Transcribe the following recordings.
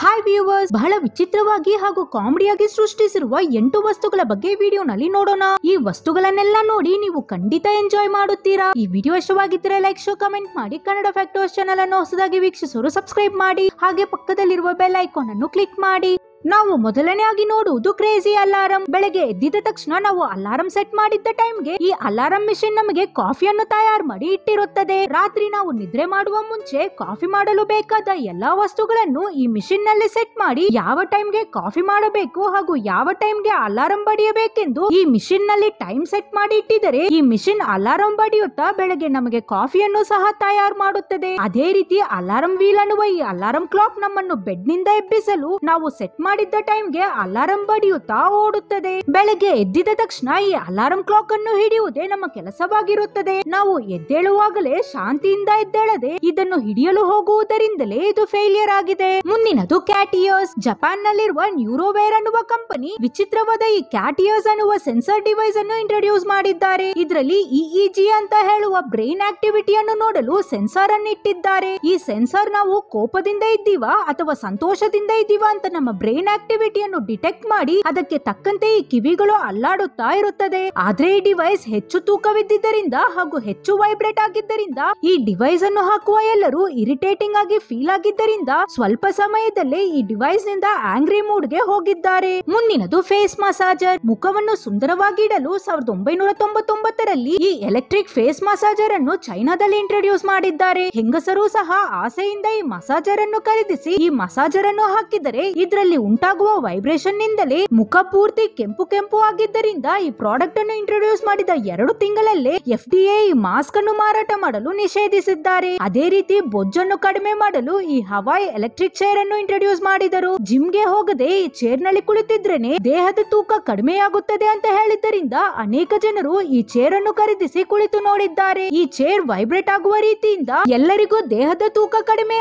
hi viewers ಬಹಳ ವಿಚಿತ್ರವಾಗಿ ಹಾಗೂ ಕಾಮಿಡಿಯಾಗಿ ಸೃಷ್ಟಿಸಿರುವ ಎಂಟು ವಸ್ತುಗಳ ಬಗ್ಗೆ ವಿಡಿಯೋನಲ್ಲಿ ನೋಡೋಣ ಈ ವಸ್ತುಗಳನ್ನೆಲ್ಲ ನೋಡಿ ನೀವು ಖಂಡಿತ ಎಂಜಾಯ್ ಮಾಡುತ್ತೀರಾ ಈ ವಿಡಿಯೋ ಇಷ್ಟವಾಗಿದ್ರೆ ಲೈಕ್ ಶೋ ಕಮೆಂಟ್ ಮಾಡಿ ಕನ್ನಡ ಫ್ಯಾಕ್ಟರ್ಸ್ ಚಾನಲ್ ಅನ್ನು ಹೊಸದಾಗಿ ವೀಕ್ಷಿಸಲು ಸಬ್ಸ್ಕ್ರೈಬ್ ಮಾಡಿ ಹಾಗೆ ಪಕ್ಕದಲ್ಲಿರುವ ಬೆಲ್ ಐಕಾನ್ ಅನ್ನು ಕ್ಲಿಕ್ ಮಾಡಿ ನಾವು ಮೊದಲನೆಯಾಗಿ ನೋಡುವುದು ಕ್ರೇಜಿ ಅಲಾರಂ ಬೆಳಗ್ಗೆ ಎದ್ದಿದ ತಕ್ಷಣ ನಾವು ಅಲಾರಂ ಸೆಟ್ ಮಾಡಿದ್ದ ಟೈಮ್ಗೆ ಈ ಅಲಾರಂ ಮಿಷಿನ್ ನಮಗೆ ಕಾಫಿಯನ್ನು ತಯಾರು ಮಾಡಿ ಇಟ್ಟಿರುತ್ತದೆ ರಾತ್ರಿ ನಾವು ನಿದ್ರೆ ಮಾಡುವ ಮುಂಚೆ ಕಾಫಿ ಮಾಡಲು ಬೇಕಾದ ಎಲ್ಲಾ ವಸ್ತುಗಳನ್ನು ಈ ಮಿಷಿನ್ ನಲ್ಲಿ ಸೆಟ್ ಮಾಡಿ ಯಾವ ಟೈಮ್ಗೆ ಕಾಫಿ ಮಾಡಬೇಕು ಹಾಗೂ ಯಾವ ಟೈಮ್ಗೆ ಅಲಾರಂ ಬಡಿಯಬೇಕೆಂದು ಈ ಮಿಷಿನ್ ನಲ್ಲಿ ಟೈಮ್ ಸೆಟ್ ಮಾಡಿ ಇಟ್ಟಿದರೆ ಈ ಮಿಷಿನ್ ಅಲಾರಂ ಬಡಿಯುತ್ತಾ ಬೆಳಗ್ಗೆ ನಮಗೆ ಕಾಫಿಯನ್ನು ಸಹ ತಯಾರು ಮಾಡುತ್ತದೆ ಅದೇ ರೀತಿ ಅಲಾರಂ ವೀಲ್ ಅನ್ನುವ ಈ ಅಲಾರಂ ಕ್ಲಾಕ್ ನಮ್ಮನ್ನು ಬೆಡ್ ನಿಂದ ಎಬ್ಬಿಸಲು ನಾವು ಸೆಟ್ ಮಾಡಿದ್ದ ಟೈಮ್ಗೆ ಅಲಾರಂ ಬಡಿಯುತ್ತಾ ಓಡುತ್ತದೆ ಬೆಳಗ್ಗೆ ಎದ್ದಿದ ತಕ್ಷಣ ಈ ಅಲಾರಂ ಕ್ಲಾಕ್ ಅನ್ನು ಹಿಡಿಯುವುದೇ ನಮ್ಮ ಕೆಲಸವಾಗಿರುತ್ತದೆ ನಾವು ಎದ್ದೇಳುವಾಗಲೇ ಶಾಂತಿಯಿಂದ ಎದ್ದೇಳದೆ ಇದನ್ನು ಹಿಡಿಯಲು ಹೋಗುವುದರಿಂದಲೇ ಇದು ಫೇಲಿಯರ್ ಆಗಿದೆ ಮುಂದಿನದು ಕ್ಯಾಟಿಯರ್ಸ್ ಜಪಾನ್ ನಲ್ಲಿರುವ ನ್ಯೂರೋವೇರ್ ಅನ್ನುವ ಕಂಪನಿ ವಿಚಿತ್ರವಾದ ಈ ಕ್ಯಾಟಿಯರ್ಸ್ ಅನ್ನುವ ಸೆನ್ಸರ್ ಡಿವೈಸ್ ಅನ್ನು ಇಂಟ್ರೊಡ್ಯೂಸ್ ಮಾಡಿದ್ದಾರೆ ಇದರಲ್ಲಿ ಇಇಜಿ e e ಅಂತ ಹೇಳುವ ಬ್ರೈನ್ ಆಕ್ಟಿವಿಟಿಯನ್ನು ನೋಡಲು ಸೆನ್ಸಾರ್ ಅನ್ನು ಇಟ್ಟಿದ್ದಾರೆ ಈ ಸೆನ್ಸಾರ್ ನಾವು ಕೋಪದಿಂದ ಇದ್ದೀವಾ ಅಥವಾ ಸಂತೋಷದಿಂದ ಇದ್ದೀವಾ ಅಂತ ನಮ್ಮ ಬ್ರೈನ್ ಬ್ರೈನ್ ಆಕ್ಟಿವಿಟಿಯನ್ನು ಡಿಟೆಕ್ಟ್ ಮಾಡಿ ಅದಕ್ಕೆ ತಕ್ಕಂತೆ ಈ ಕಿವಿಗಳು ಅಲ್ಲಾಡುತ್ತಾ ಇರುತ್ತದೆ ಆದ್ರೆ ಈ ಡಿವೈಸ್ ಹೆಚ್ಚು ತೂಕವಿದ್ದರಿಂದ ಹಾಗೂ ಹೆಚ್ಚು ವೈಬ್ರೇಟ್ ಆಗಿದ್ದರಿಂದ ಈ ಡಿವೈಸ್ ಅನ್ನು ಹಾಕುವ ಎಲ್ಲರೂ ಇರಿಟೇಟಿಂಗ್ ಆಗಿ ಫೀಲ್ ಆಗಿದ್ದರಿಂದ ಸ್ವಲ್ಪ ಸಮಯದಲ್ಲೇ ಈ ಡಿವೈಸ್ ನಿಂದ ಆಂಗ್ರಿ ಮೂಡ್ ಗೆ ಹೋಗಿದ್ದಾರೆ ಮುಂದಿನದು ಫೇಸ್ ಮಸಾಜರ್ ಮುಖವನ್ನು ಸುಂದರವಾಗಿಡಲು ಸಾವಿರದ ಒಂಬೈನೂರ ತೊಂಬತ್ತೊಂಬತ್ತರಲ್ಲಿ ಈ ಎಲೆಕ್ಟ್ರಿಕ್ ಫೇಸ್ ಮಸಾಜರ್ ಅನ್ನು ಚೈನಾದಲ್ಲಿ ಇಂಟ್ರೊಡ್ಯೂಸ್ ಮಾಡಿದ್ದಾರೆ ಹೆಂಗಸರು ಸಹ ಆಸೆಯಿಂದ ಈ ಮಸಾಜರ್ ಅನ್ನು ಖರೀದಿಸಿ ಈ ಮಸಾಜರ್ ಅನ್ನು ಹಾಕಿದರೆ ಇದರಲ್ಲಿ ಉಂಟಾಗುವ ವೈಬ್ರೇಷನ್ ನಿಂದಲೇ ಮುಖ ಪೂರ್ತಿ ಕೆಂಪು ಕೆಂಪು ಆಗಿದ್ದರಿಂದ ಈ ಪ್ರಾಡಕ್ಟ್ ಅನ್ನು ಇಂಟ್ರೊಡ್ಯೂಸ್ ಮಾಡಿದ ಎರಡು ತಿಂಗಳಲ್ಲೇ ಎಫ್ ಡಿಎ ಈ ಮಾಸ್ಕ್ ಅನ್ನು ಮಾರಾಟ ಮಾಡಲು ನಿಷೇಧಿಸಿದ್ದಾರೆ ಅದೇ ರೀತಿ ಬೊಜ್ಜನ್ನು ಕಡಿಮೆ ಮಾಡಲು ಈ ಹವಾಯಿ ಎಲೆಕ್ಟ್ರಿಕ್ ಚೇರ್ ಅನ್ನು ಇಂಟ್ರೊಡ್ಯೂಸ್ ಮಾಡಿದರು ಜಿಮ್ ಗೆ ಹೋಗದೆ ಈ ಚೇರ್ ನಲ್ಲಿ ಕುಳಿತಿದ್ರೇನೆ ದೇಹದ ತೂಕ ಕಡಿಮೆಯಾಗುತ್ತದೆ ಅಂತ ಹೇಳಿದ್ದರಿಂದ ಅನೇಕ ಜನರು ಈ ಚೇರ್ ಅನ್ನು ಖರೀದಿಸಿ ಕುಳಿತು ನೋಡಿದ್ದಾರೆ ಈ ಚೇರ್ ವೈಬ್ರೇಟ್ ಆಗುವ ರೀತಿಯಿಂದ ಎಲ್ಲರಿಗೂ ದೇಹದ ತೂಕ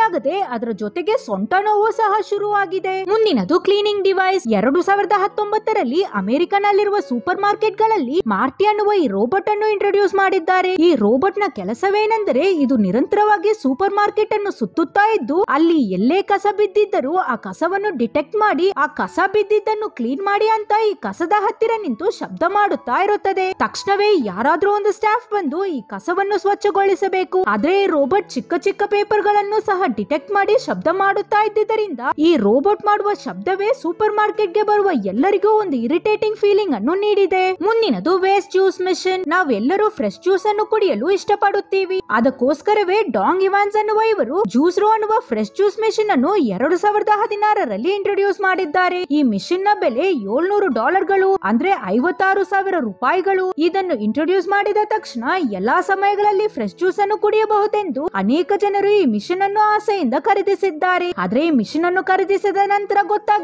ಆಗದೆ ಅದರ ಜೊತೆಗೆ ಸೊಂಟ ನೋವು ಸಹ ಶುರುವಾಗಿದೆ ಮುಂದಿನದು ಕ್ಲೀನಿಂಗ್ ಡಿವೈಸ್ ಎರಡು ಸಾವಿರದ ಹತ್ತೊಂಬತ್ತರಲ್ಲಿ ಅಮೆರಿಕನಲ್ಲಿರುವ ಸೂಪರ್ ಮಾರ್ಕೆಟ್ ಗಳಲ್ಲಿ ಮಾರ್ಟಿ ಅನ್ನುವ ಈ ರೋಬೋಟ್ ಅನ್ನು ಇಂಟ್ರೊಡ್ಯೂಸ್ ಮಾಡಿದ್ದಾರೆ ಈ ರೋಬೋಟ್ ನ ಕೆಲಸವೇನೆಂದರೆ ಇದು ನಿರಂತರವಾಗಿ ಸೂಪರ್ ಮಾರ್ಕೆಟ್ ಅನ್ನು ಸುತ್ತುತ್ತಾ ಇದ್ದು ಅಲ್ಲಿ ಎಲ್ಲೇ ಕಸ ಬಿದ್ದಿದ್ದರೂ ಆ ಕಸವನ್ನು ಡಿಟೆಕ್ಟ್ ಮಾಡಿ ಆ ಕಸ ಬಿದ್ದಿದ್ದನ್ನು ಕ್ಲೀನ್ ಮಾಡಿ ಅಂತ ಈ ಕಸದ ಹತ್ತಿರ ನಿಂತು ಶಬ್ದ ಮಾಡುತ್ತಾ ಇರುತ್ತದೆ ತಕ್ಷಣವೇ ಯಾರಾದ್ರೂ ಒಂದು ಸ್ಟಾಫ್ ಬಂದು ಈ ಕಸವನ್ನು ಸ್ವಚ್ಛಗೊಳಿಸಬೇಕು ಆದ್ರೆ ಈ ರೋಬೋಟ್ ಚಿಕ್ಕ ಚಿಕ್ಕ ಪೇಪರ್ ಗಳನ್ನು ಸಹ ಡಿಟೆಕ್ಟ್ ಮಾಡಿ ಶಬ್ದ ಮಾಡುತ್ತಾ ಇದ್ದಿದ್ದರಿಂದ ಈ ರೋಬೋಟ್ ಮಾಡುವ ಶಬ್ದ ಶಬ್ದವೇ ಸೂಪರ್ ಗೆ ಬರುವ ಎಲ್ಲರಿಗೂ ಒಂದು ಇರಿಟೇಟಿಂಗ್ ಫೀಲಿಂಗ್ ಅನ್ನು ನೀಡಿದೆ ಮುಂದಿನದು ವೇಸ್ಟ್ ಜ್ಯೂಸ್ ಮಿಷನ್ ನಾವೆಲ್ಲರೂ ಫ್ರೆಶ್ ಜ್ಯೂಸ್ ಅನ್ನು ಕುಡಿಯಲು ಇಷ್ಟಪಡುತ್ತೀವಿ ಅದಕ್ಕೋಸ್ಕರವೇ ಡಾಂಗ್ ಇವಾನ್ಸ್ ಅನ್ನುವ ಇವರು ಜ್ಯೂಸ್ ರೋ ಅನ್ನುವ ಫ್ರೆಶ್ ಜ್ಯೂಸ್ ಮಿಷನ್ ಅನ್ನು ಎರಡು ಸಾವಿರದ ಹದಿನಾರರಲ್ಲಿ ಇಂಟ್ರೊಡ್ಯೂಸ್ ಮಾಡಿದ್ದಾರೆ ಈ ಮಿಷಿನ್ ನ ಬೆಲೆ ಏಳ್ನೂರು ಡಾಲರ್ಗಳು ಅಂದ್ರೆ ಐವತ್ತಾರು ಸಾವಿರ ರೂಪಾಯಿಗಳು ಇದನ್ನು ಇಂಟ್ರೊಡ್ಯೂಸ್ ಮಾಡಿದ ತಕ್ಷಣ ಎಲ್ಲಾ ಸಮಯಗಳಲ್ಲಿ ಫ್ರೆಶ್ ಜ್ಯೂಸ್ ಅನ್ನು ಕುಡಿಯಬಹುದೆಂದು ಅನೇಕ ಜನರು ಈ ಮಿಷನ್ ಅನ್ನು ಆಸೆಯಿಂದ ಖರೀದಿಸಿದ್ದಾರೆ ಆದ್ರೆ ಈ ಮಿಷನ್ ಅನ್ನು ಖರೀದಿಸಿದ ನಂತರ ಗೊತ್ತಾಗ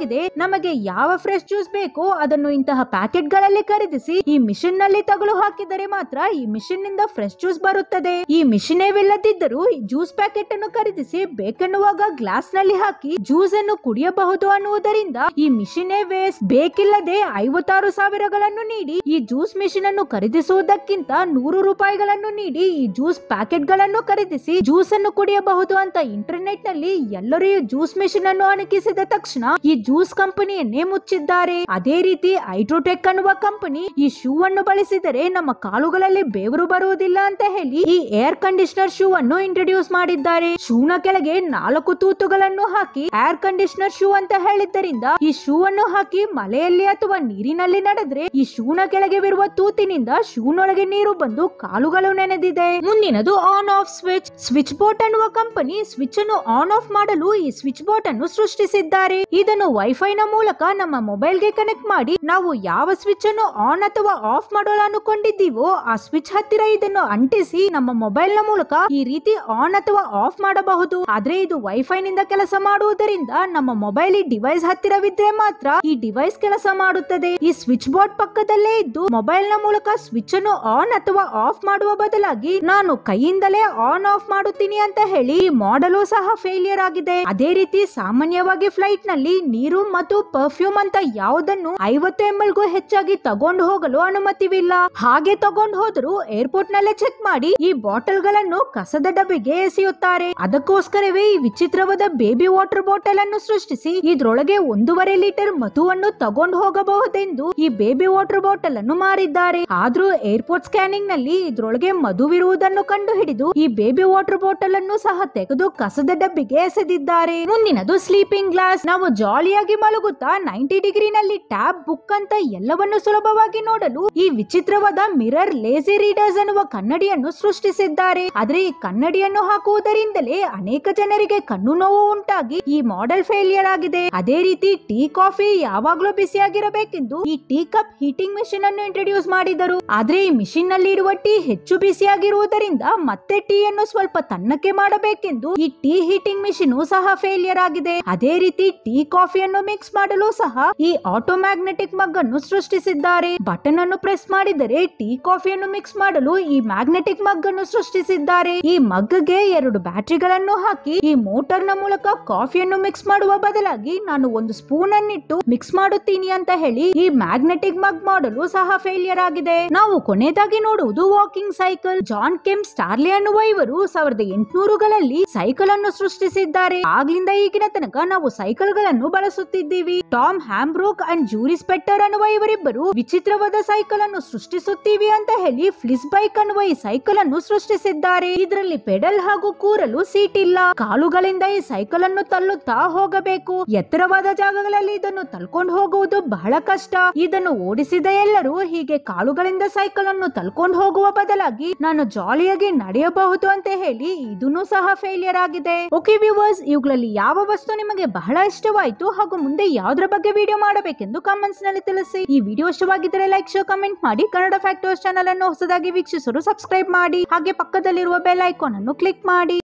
ನಮಗೆ ಯಾವ ಫ್ರೆಶ್ ಜ್ಯೂಸ್ ಬೇಕೋ ಅದನ್ನು ಇಂತಹ ಪ್ಯಾಕೆಟ್ ಗಳಲ್ಲಿ ಖರೀದಿಸಿ ಈ ಮಿಷಿನ್ ನಲ್ಲಿ ತಗಲು ಹಾಕಿದರೆ ಮಾತ್ರ ಈ ಮಿಷಿನ್ ನಿಂದ ಫ್ರೆಶ್ ಜ್ಯೂಸ್ ಬರುತ್ತದೆ ಈ ಮಿಷಿನ್ ಈ ಜ್ಯೂಸ್ ಪ್ಯಾಕೆಟ್ ಅನ್ನು ಖರೀದಿಸಿ ಬೇಕೆನ್ನುವಾಗ ಗ್ಲಾಸ್ ನಲ್ಲಿ ಹಾಕಿ ಜ್ಯೂಸ್ ಅನ್ನು ಕುಡಿಯಬಹುದು ಅನ್ನುವುದರಿಂದ ಈ ಮಿಷಿನ್ ವೇಸ್ಟ್ ಬೇಕಿಲ್ಲದೆ ಐವತ್ತಾರು ಸಾವಿರಗಳನ್ನು ನೀಡಿ ಈ ಜ್ಯೂಸ್ ಮಿಷಿನ್ ಅನ್ನು ಖರೀದಿಸುವುದಕ್ಕಿಂತ ನೂರು ರೂಪಾಯಿಗಳನ್ನು ನೀಡಿ ಈ ಜ್ಯೂಸ್ ಪ್ಯಾಕೆಟ್ ಗಳನ್ನು ಖರೀದಿಸಿ ಜ್ಯೂಸ್ ಅನ್ನು ಕುಡಿಯಬಹುದು ಅಂತ ಇಂಟರ್ನೆಟ್ ನಲ್ಲಿ ಎಲ್ಲರೂ ಜ್ಯೂಸ್ ಮಿಷಿನ್ ಅನ್ನು ಅಣಕಿಸಿದ ತಕ್ಷಣ ಈ ಜ್ಯೂಸ್ ಕಂಪನಿಯನ್ನೇ ಮುಚ್ಚಿದ್ದಾರೆ ಅದೇ ರೀತಿ ಹೈಡ್ರೋಟೆಕ್ ಅನ್ನುವ ಕಂಪನಿ ಈ ಶೂ ಅನ್ನು ಬಳಸಿದರೆ ನಮ್ಮ ಕಾಲುಗಳಲ್ಲಿ ಬೇವರು ಬರುವುದಿಲ್ಲ ಅಂತ ಹೇಳಿ ಈ ಏರ್ ಕಂಡೀಷನರ್ ಶೂ ಅನ್ನು ಇಂಟ್ರೊಡ್ಯೂಸ್ ಮಾಡಿದ್ದಾರೆ ಶೂನ ಕೆಳಗೆ ನಾಲ್ಕು ತೂತುಗಳನ್ನು ಹಾಕಿ ಏರ್ ಕಂಡೀಷನರ್ ಶೂ ಅಂತ ಹೇಳಿದ್ದರಿಂದ ಈ ಶೂ ಅನ್ನು ಹಾಕಿ ಮಲೆಯಲ್ಲಿ ಅಥವಾ ನೀರಿನಲ್ಲಿ ನಡೆದ್ರೆ ಈ ಶೂನ ಕೆಳಗೆ ಬಿರುವ ತೂತಿನಿಂದ ಶೂನೊಳಗೆ ನೀರು ಬಂದು ಕಾಲುಗಳು ನೆನೆದಿದೆ ಮುಂದಿನದು on off switch SwitchBot ಅನ್ನುವ ಕಂಪನಿ ಸ್ವಿಚ್ ಅನ್ನು ಆನ್ ಆಫ್ ಮಾಡಲು ಈ ಸ್ವಿಚ್ ಬೋರ್ಡ್ ಅನ್ನು ಸೃಷ್ಟಿಸಿದ್ದಾರೆ ಇದನ್ನು ವೈಫೈ ನ ಮೂಲಕ ನಮ್ಮ ಮೊಬೈಲ್ಗೆ ಕನೆಕ್ಟ್ ಮಾಡಿ ನಾವು ಯಾವ ಸ್ವಿಚ್ ಅನ್ನು ಆನ್ ಅಥವಾ ಆಫ್ ಮಾಡೋಣ ಅನ್ಕೊಂಡಿದ್ದೀವೋ ಆ ಸ್ವಿಚ್ ಹತ್ತಿರ ಇದನ್ನು ಅಂಟಿಸಿ ನಮ್ಮ ಮೊಬೈಲ್ ನ ಮೂಲಕ ಈ ರೀತಿ ಆನ್ ಅಥವಾ ಆಫ್ ಮಾಡಬಹುದು ಆದ್ರೆ ಇದು ವೈಫೈ ನಿಂದ ಕೆಲಸ ಮಾಡುವುದರಿಂದ ನಮ್ಮ ಮೊಬೈಲ್ ಈ ಡಿವೈಸ್ ಹತ್ತಿರವಿದ್ರೆ ಮಾತ್ರ ಈ ಡಿವೈಸ್ ಕೆಲಸ ಮಾಡುತ್ತದೆ ಈ ಸ್ವಿಚ್ ಬೋರ್ಡ್ ಪಕ್ಕದಲ್ಲೇ ಇದ್ದು ಮೊಬೈಲ್ ನ ಮೂಲಕ ಸ್ವಿಚ್ ಅನ್ನು ಆನ್ ಅಥವಾ ಆಫ್ ಮಾಡುವ ಬದಲಾಗಿ ನಾನು ಕೈಯಿಂದಲೇ ಆನ್ ಆಫ್ ಮಾಡುತ್ತೀನಿ ಅಂತ ಹೇಳಿ ಮಾಡಲು ಸಹ ಫೇಲಿಯರ್ ಆಗಿದೆ ಅದೇ ರೀತಿ ಸಾಮಾನ್ಯವಾಗಿ ಫ್ಲೈಟ್ ನಲ್ಲಿ ನೀರು ಮತ್ತು ಪರ್ಫ್ಯೂಮ್ ಅಂತ ಯಾವುದನ್ನು ಐವತ್ತು ಎಂ ಗೂ ಹೆಚ್ಚಾಗಿ ತಗೊಂಡು ಹೋಗಲು ಅನುಮತಿವಿಲ್ಲ ಹಾಗೆ ತಗೊಂಡು ಹೋದ್ರು ಏರ್ಪೋರ್ಟ್ ನಲ್ಲೇ ಚೆಕ್ ಮಾಡಿ ಈ ಬಾಟಲ್ ಗಳನ್ನು ಕಸದ ಡಬ್ಬಿಗೆ ಎಸೆಯುತ್ತಾರೆ ಅದಕ್ಕೋಸ್ಕರವೇ ಈ ವಿಚಿತ್ರವಾದ ಬೇಬಿ ವಾಟರ್ ಬಾಟಲ್ ಅನ್ನು ಸೃಷ್ಟಿಸಿ ಇದರೊಳಗೆ ಒಂದೂವರೆ ಲೀಟರ್ ಮಧುವನ್ನು ತಗೊಂಡು ಹೋಗಬಹುದೆಂದು ಈ ಬೇಬಿ ವಾಟರ್ ಬಾಟಲ್ ಅನ್ನು ಮಾರಿದ್ದಾರೆ ಆದ್ರೂ ಏರ್ಪೋರ್ಟ್ ಸ್ಕ್ಯಾನಿಂಗ್ ನಲ್ಲಿ ಇದ್ರೊಳಗೆ ಮಧುವಿರುವುದನ್ನು ಕಂಡು ಹಿಡಿದು ಈ ಬೇಬಿ ವಾಟರ್ ಬಾಟಲ್ ಅನ್ನು ಸಹ ತೆಗೆದು ಕಸದ ಡಬ್ಬಿಗೆ ಎಸೆದಿದ್ದಾರೆ ಮುಂದಿನದು ಸ್ಲೀಪಿಂಗ್ ಗ್ಲಾಸ್ ನಾವು ಜಾಲ್ ಖಾಲಿಯಾಗಿ ಮಲಗುತ್ತಾ ನೈಂಟಿ ಡಿಗ್ರಿನಲ್ಲಿ ಟ್ಯಾಬ್ ಬುಕ್ ಅಂತ ಎಲ್ಲವನ್ನು ಸುಲಭವಾಗಿ ನೋಡಲು ಈ ವಿಚಿತ್ರವಾದ ಮಿರರ್ ಲೇಸಿ ರೀಡರ್ಸ್ ಅನ್ನುವ ಕನ್ನಡಿಯನ್ನು ಸೃಷ್ಟಿಸಿದ್ದಾರೆ ಆದರೆ ಈ ಕನ್ನಡಿಯನ್ನು ಹಾಕುವುದರಿಂದಲೇ ಅನೇಕ ಜನರಿಗೆ ಕಣ್ಣು ನೋವು ಉಂಟಾಗಿ ಈ ಮಾಡೆಲ್ ಫೇಲಿಯರ್ ಆಗಿದೆ ಅದೇ ರೀತಿ ಟೀ ಕಾಫಿ ಯಾವಾಗ್ಲೂ ಬಿಸಿಯಾಗಿರಬೇಕೆಂದು ಈ ಟೀ ಕಪ್ ಹೀಟಿಂಗ್ ಮಿಷಿನ್ ಅನ್ನು ಇಂಟ್ರೊಡ್ಯೂಸ್ ಮಾಡಿದರು ಆದ್ರೆ ಈ ಮಿಷಿನ್ ನಲ್ಲಿ ಇರುವ ಟೀ ಹೆಚ್ಚು ಬಿಸಿಯಾಗಿರುವುದರಿಂದ ಮತ್ತೆ ಟೀ ಅನ್ನು ಸ್ವಲ್ಪ ತನ್ನಕ್ಕೆ ಮಾಡಬೇಕೆಂದು ಈ ಟೀ ಹೀಟಿಂಗ್ ಮಿಷಿನ್ ಸಹ ಫೇಲಿಯರ್ ಆಗಿದೆ ಅದೇ ರೀತಿ ಟೀ ಕಾಫಿ ಕಾಫಿಯನ್ನು ಮಿಕ್ಸ್ ಮಾಡಲು ಸಹ ಈ ಆಟೋ ಮ್ಯಾಗ್ನೆಟಿಕ್ ಮಗ್ ಅನ್ನು ಸೃಷ್ಟಿಸಿದ್ದಾರೆ ಬಟನ್ ಅನ್ನು ಪ್ರೆಸ್ ಮಾಡಿದರೆ ಟೀ ಕಾಫಿಯನ್ನು ಮಿಕ್ಸ್ ಮಾಡಲು ಈ ಮ್ಯಾಗ್ನೆಟಿಕ್ ಮಗ್ ಅನ್ನು ಸೃಷ್ಟಿಸಿದ್ದಾರೆ ಈ ಮಗ್ಗೆ ಎರಡು ಬ್ಯಾಟರಿಗಳನ್ನು ಹಾಕಿ ಈ ಮೋಟರ್ ನ ಮೂಲಕ ಕಾಫಿಯನ್ನು ಮಿಕ್ಸ್ ಮಾಡುವ ಬದಲಾಗಿ ನಾನು ಒಂದು ಸ್ಪೂನ್ ಅನ್ನಿಟ್ಟು ಮಿಕ್ಸ್ ಮಾಡುತ್ತೀನಿ ಅಂತ ಹೇಳಿ ಈ ಮ್ಯಾಗ್ನೆಟಿಕ್ ಮಗ್ ಮಾಡಲು ಸಹ ಫೇಲಿಯರ್ ಆಗಿದೆ ನಾವು ಕೊನೆಯದಾಗಿ ನೋಡುವುದು walking cycle John Kemp Starley ಅನ್ನುವ ಇವರು ಸಾವಿರದ ಎಂಟುನೂರುಗಳಲ್ಲಿ ಸೈಕಲ್ ಅನ್ನು ಸೃಷ್ಟಿಸಿದ್ದಾರೆ ಆಗ್ಲಿಂದ ಈಗಿನ ತನಕ ನಾವು ಸೈಕಲ್ ಗಳನ್ನು ಬಳಸುತ್ತಿದ್ದೀವಿ Tom Hambrook and Jury Spetter ಅನ್ನುವ ಇವರಿಬ್ಬರು ವಿಚಿತ್ರವಾದ ಸೈಕಲ್ ಅನ್ನು ಸೃಷ್ಟಿಸುತ್ತೀವಿ ಅಂತ ಹೇಳಿ ಫ್ಲಿಸ್ ಬೈಕ್ ಅನ್ನುವ ಈ ಸೈಕಲ್ ಅನ್ನು ಸೃಷ್ಟಿಸಿದ್ದಾರೆ ಇದರಲ್ಲಿ ಪೆಡಲ್ ಹಾಗೂ ಕೂರಲು ಸೀಟ್ ಇಲ್ಲ ಕಾಲುಗಳಿಂದ ಈ ಸೈಕಲ್ ಅನ್ನು ತಳ್ಳುತ್ತಾ ಹೋಗಬೇಕು ಎತ್ತರವಾದ ಜಾಗಗಳಲ್ಲಿ ಇದನ್ನು ತಲ್ಕೊಂಡು ಹೋಗುವುದು ಬಹಳ ಕಷ್ಟ ಇದನ್ನು ಓಡಿಸಿದ ಎಲ್ಲರೂ ಹೀಗೆ ಕಾಲುಗಳಿಂದ ಸೈಕಲ್ ಅನ್ನು ತಲ್ಕೊಂಡು ಹೋಗುವ ಬದಲಾಗಿ ನಾನು ಜಾಲಿಯಾಗಿ ನಡೆಯಬಹುದು ಅಂತ ಹೇಳಿ ಇದನ್ನು ಸಹ ಫೇಲಿಯರ್ ಆಗಿದೆ ಓಕೆ ವ್ಯೂವರ್ಸ್ ಇವುಗಳಲ್ಲಿ ಯಾವ ವಸ್ತು ನಿಮಗೆ ಬಹಳ ಇಷ್ಟವಾಯಿತು ಹಾಗೂ ಮುಂದೆ ಯಾವ್ದ್ರ ಬಗ್ಗೆ ವಿಡಿಯೋ ಮಾಡಬೇಕೆಂದು ಕಾಮೆಂಟ್ಸ್ ನಲ್ಲಿ ತಿಳಿಸಿ ಈ ವಿಡಿಯೋ ಇಷ್ಟವಾಗಿದ್ದರೆ ಲೈಕ್ ಶೋ ಕಮೆಂಟ್ ಮಾಡಿ ಕನ್ನಡ ಫ್ಯಾಕ್ಟರ್ಸ್ ಚಾನಲ್ ಅನ್ನು ಹೊಸದಾಗಿ ವೀಕ್ಷಿಸಲು ಸಬ್ಸ್ಕ್ರೈಬ್ ಮಾಡಿ ಹಾಗೆ ಪಕ್ಕದಲ್ಲಿರುವ ಬೆಲ್ ಐಕಾನ್ ಅನ್ನು ಕ್ಲಿಕ್ ಮಾಡಿ